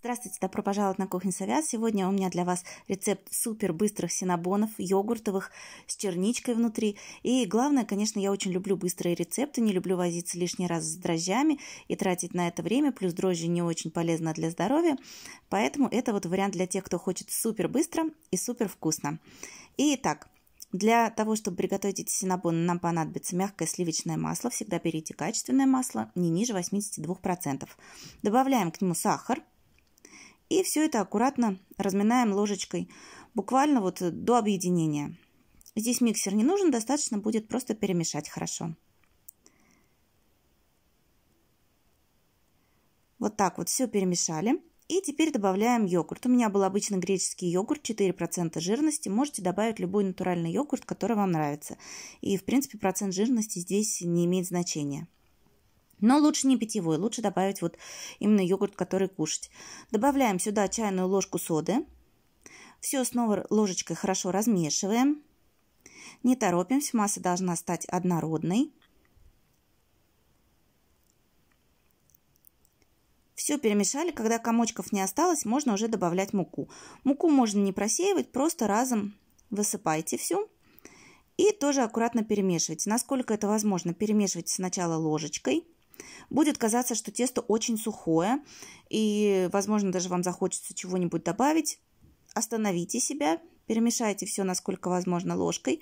Здравствуйте, добро пожаловать на кухню Савяз. Сегодня у меня для вас рецепт супер быстрых синабонов, йогуртовых, с черничкой внутри. И главное, конечно, я очень люблю быстрые рецепты, не люблю возиться лишний раз с дрожжами и тратить на это время, плюс дрожжи не очень полезно для здоровья. Поэтому это вот вариант для тех, кто хочет супер быстро и супер вкусно. Итак, для того, чтобы приготовить эти синабоны, нам понадобится мягкое сливочное масло. Всегда берите качественное масло, не ниже 82%. Добавляем к нему сахар – и все это аккуратно разминаем ложечкой, буквально вот э, до объединения. Здесь миксер не нужен, достаточно будет просто перемешать хорошо. Вот так вот все перемешали. И теперь добавляем йогурт. У меня был обычный греческий йогурт 4% жирности. Можете добавить любой натуральный йогурт, который вам нравится. И в принципе процент жирности здесь не имеет значения. Но лучше не питьевой, лучше добавить вот именно йогурт, который кушать. Добавляем сюда чайную ложку соды. Все снова ложечкой хорошо размешиваем. Не торопимся, масса должна стать однородной. Все перемешали, когда комочков не осталось, можно уже добавлять муку. Муку можно не просеивать, просто разом высыпайте всю. И тоже аккуратно перемешивайте. Насколько это возможно, перемешивайте сначала ложечкой. Будет казаться, что тесто очень сухое, и, возможно, даже вам захочется чего-нибудь добавить. Остановите себя, перемешайте все, насколько возможно, ложкой,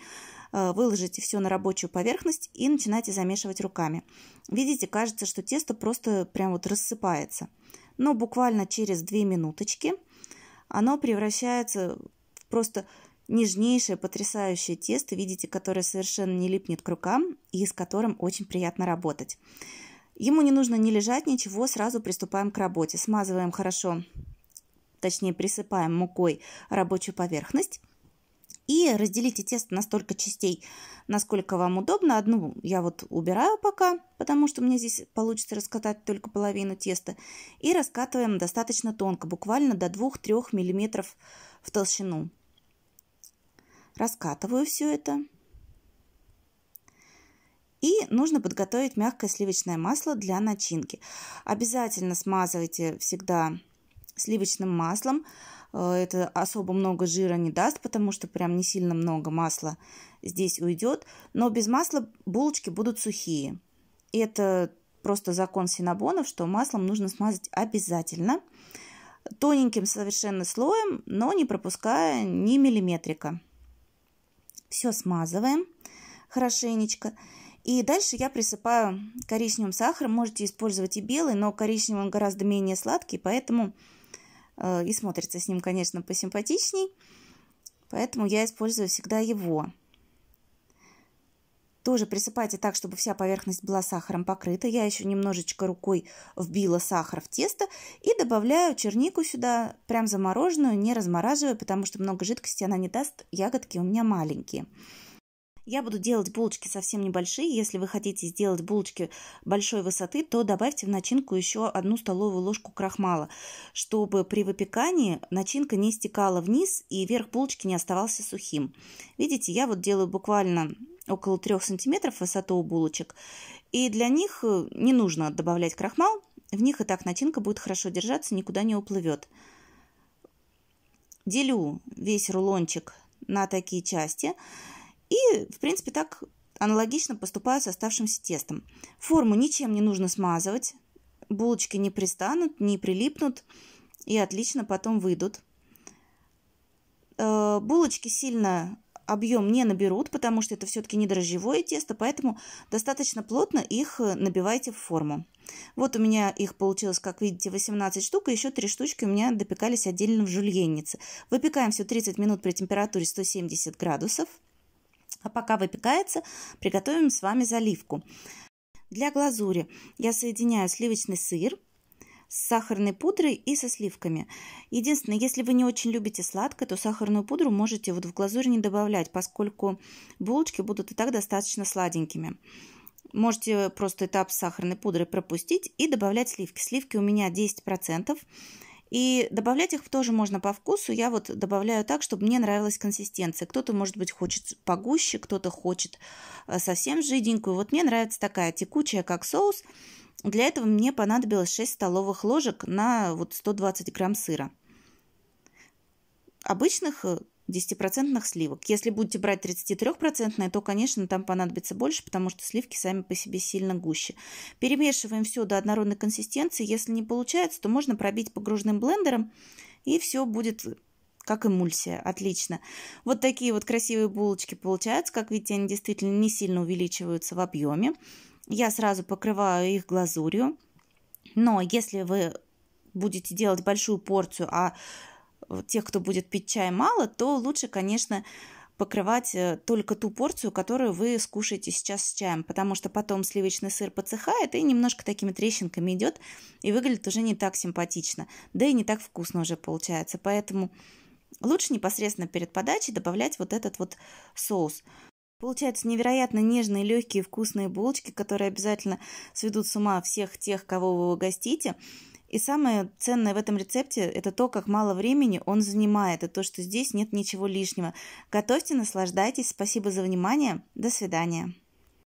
э, выложите все на рабочую поверхность и начинайте замешивать руками. Видите, кажется, что тесто просто прям вот рассыпается. Но буквально через 2 минуточки оно превращается в просто нежнейшее, потрясающее тесто, видите, которое совершенно не липнет к рукам и с которым очень приятно работать. Ему не нужно не лежать, ничего, сразу приступаем к работе. Смазываем хорошо, точнее присыпаем мукой рабочую поверхность. И разделите тесто на столько частей, насколько вам удобно. Одну я вот убираю пока, потому что мне здесь получится раскатать только половину теста. И раскатываем достаточно тонко, буквально до 2-3 мм в толщину. Раскатываю все это. И нужно подготовить мягкое сливочное масло для начинки. Обязательно смазывайте всегда сливочным маслом. Э, это особо много жира не даст, потому что прям не сильно много масла здесь уйдет. Но без масла булочки будут сухие. Это просто закон синабонов, что маслом нужно смазать обязательно. Тоненьким совершенно слоем, но не пропуская ни миллиметрика. Все смазываем хорошенечко. И дальше я присыпаю коричневым сахаром. Можете использовать и белый, но коричневый он гораздо менее сладкий, поэтому э, и смотрится с ним, конечно, посимпатичней. Поэтому я использую всегда его. Тоже присыпайте так, чтобы вся поверхность была сахаром покрыта. Я еще немножечко рукой вбила сахар в тесто и добавляю чернику сюда, прям замороженную, не размораживая, потому что много жидкости она не даст, ягодки у меня маленькие. Я буду делать булочки совсем небольшие. Если вы хотите сделать булочки большой высоты, то добавьте в начинку еще одну столовую ложку крахмала, чтобы при выпекании начинка не стекала вниз и верх булочки не оставался сухим. Видите, я вот делаю буквально около 3 сантиметров высоту у булочек. И для них э, не нужно добавлять крахмал, в них и так начинка будет хорошо держаться, никуда не уплывет. Делю весь рулончик на такие части. И, в принципе, так аналогично поступаю с оставшимся тестом. Форму ничем не нужно смазывать, булочки не пристанут, не прилипнут и отлично потом выйдут. Э, булочки сильно объем не наберут, потому что это все-таки не дрожжевое тесто, поэтому достаточно плотно их э, набивайте в форму. Вот у меня их получилось, как видите, 18 штук, и еще 3 штучки у меня допекались отдельно в жульеннице. Выпекаем все 30 минут при температуре 170 градусов. А пока выпекается, приготовим с вами заливку. Для глазури я соединяю сливочный сыр с сахарной пудрой и со сливками. Единственное, если вы не очень любите сладкое, то сахарную пудру можете вот в глазурь не добавлять, поскольку булочки будут и так достаточно сладенькими. Можете просто этап сахарной пудры пропустить и добавлять сливки. Сливки у меня 10%. И добавлять их тоже можно по вкусу. Я вот добавляю так, чтобы мне нравилась консистенция. Кто-то, может быть, хочет погуще, кто-то хочет э, совсем жиденькую. Вот мне нравится такая текучая, как соус. Для этого мне понадобилось 6 столовых ложек на вот 120 грамм сыра. Обычных э, 10% сливок. Если будете брать 33%, то, конечно, там понадобится больше, потому что сливки сами по себе сильно гуще. Перемешиваем все до однородной консистенции. Если не получается, то можно пробить погружным блендером, и все будет как эмульсия. Отлично. Вот такие вот красивые булочки получаются. Как видите, они действительно не сильно увеличиваются в объеме. Я сразу покрываю их глазурью. Но если вы будете делать большую порцию, а тех, кто будет пить чай мало, то лучше, конечно, покрывать э, только ту порцию, которую вы скушаете сейчас с чаем, потому что потом сливочный сыр подсыхает и немножко такими трещинками идет и выглядит уже не так симпатично, да и не так вкусно уже получается. Поэтому лучше непосредственно перед подачей добавлять вот этот вот соус. Получаются невероятно нежные, легкие, вкусные булочки, которые обязательно сведут с ума всех тех, кого вы угостите. И самое ценное в этом рецепте – это то, как мало времени он занимает, и то, что здесь нет ничего лишнего. Готовьте, наслаждайтесь. Спасибо за внимание. До свидания.